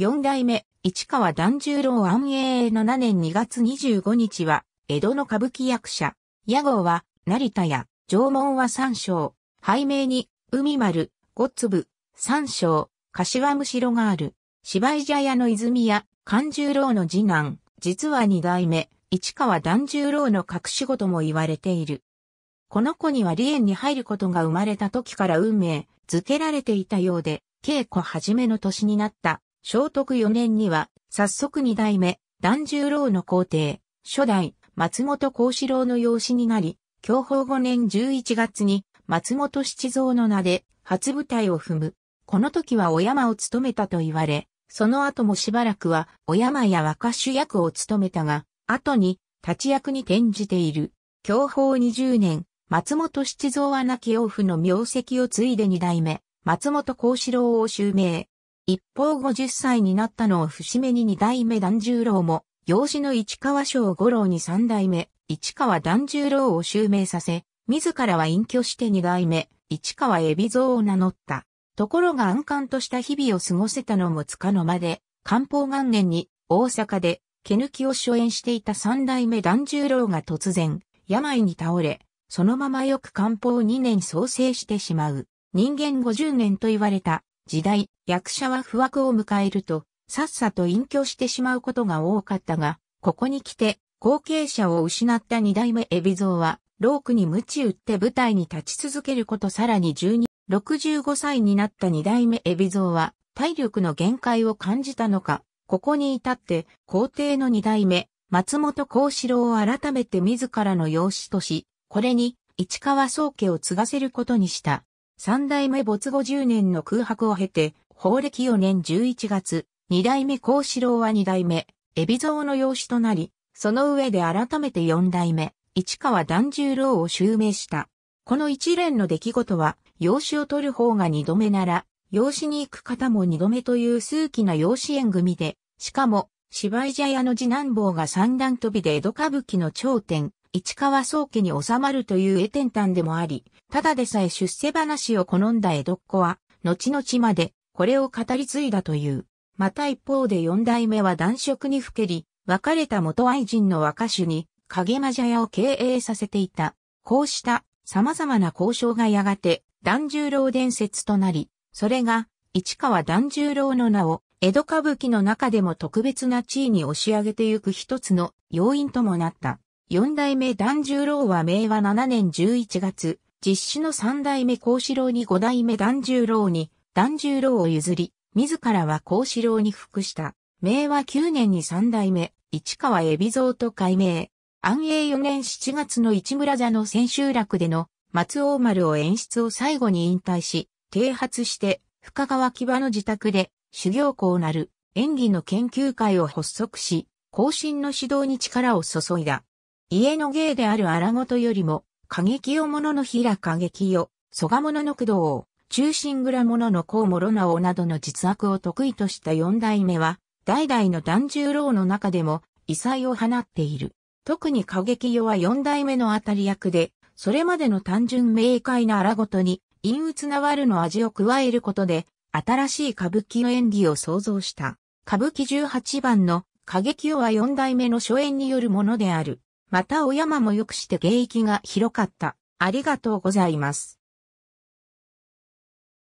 四代目、市川團十郎安永7年2月25日は、江戸の歌舞伎役者。屋号は、成田屋、縄文は三章、背名に、海丸、五粒、三章、柏むしろがある。芝居茶屋の泉屋、勘十郎の次男、実は二代目、市川團十郎の隠し事も言われている。この子には離縁に入ることが生まれた時から運命、付けられていたようで、稽古始めの年になった聖徳4年には、早速二代目、團十郎の皇帝、初代、松本幸四郎の養子になり、享保5年11月に、松本七蔵の名で、初舞台を踏む。この時はお山を務めたと言われ、その後もしばらくは、お山や若主役を務めたが、後に、立ち役に転じている。享保20年、松本七蔵は亡き王府の名跡を継いで二代目、松本幸四郎を襲名。一方50歳になったのを節目に二代目團十郎も、養子の市川省五郎に三代目、市川團十郎を襲名させ、自らは隠居して二代目、市川海老蔵を名乗った。ところが安寒とした日々を過ごせたのもつかの間で、漢方元年に大阪で毛抜きを初演していた三代目團十郎が突然、病に倒れ、そのままよく漢方2年創生してしまう。人間50年と言われた時代、役者は不惑を迎えると、さっさと隠居してしまうことが多かったが、ここに来て、後継者を失った二代目海老蔵は、ロークに鞭打って舞台に立ち続けることさらに12、65歳になった二代目海老蔵は、体力の限界を感じたのか、ここに至って、皇帝の二代目、松本幸四郎を改めて自らの養子とし、これに、市川宗家を継がせることにした。三代目没後10年の空白を経て、法暦4年11月、二代目孔四郎は二代目、海老蔵の養子となり、その上で改めて四代目、市川團十郎を襲名した。この一連の出来事は、養子を取る方が二度目なら、養子に行く方も二度目という数奇な養子縁組で、しかも、芝居茶屋の次男坊が三段飛びで江戸歌舞伎の頂点、市川宗家に収まるという絵天端でもあり、ただでさえ出世話を好んだ江戸っ子は、後々までこれを語り継いだという。また一方で四代目は男色にふけり、別れた元愛人の若手に、影間茶屋を経営させていた。こうした様々な交渉がやがて、團十郎伝説となり、それが、市川團十郎の名を、江戸歌舞伎の中でも特別な地位に押し上げてゆく一つの要因ともなった。四代目團十郎は明和七年十一月、実施の三代目孔四郎に五代目團十郎に、團十郎を譲り、自らは孔四郎に服した。明和九年に三代目、市川海老蔵と改名。安永四年七月の市村座の千秋楽での松尾丸を演出を最後に引退し、啓発して深川木場の自宅で修行校なる演技の研究会を発足し、後進の指導に力を注いだ。家の芸である荒事よりも、過激をものの平過激よ、蘇我者の工藤を、中心蔵者の甲諸直などの実悪を得意とした四代目は、代々の團十郎の中でも、異彩を放っている。特に過激世は四代目の当たり役で、それまでの単純明快な荒ごとに、陰鬱な悪の味を加えることで、新しい歌舞伎の演技を創造した。歌舞伎十八番の過激世は四代目の初演によるものである。またお山も良くして芸域が広かった。ありがとうございます。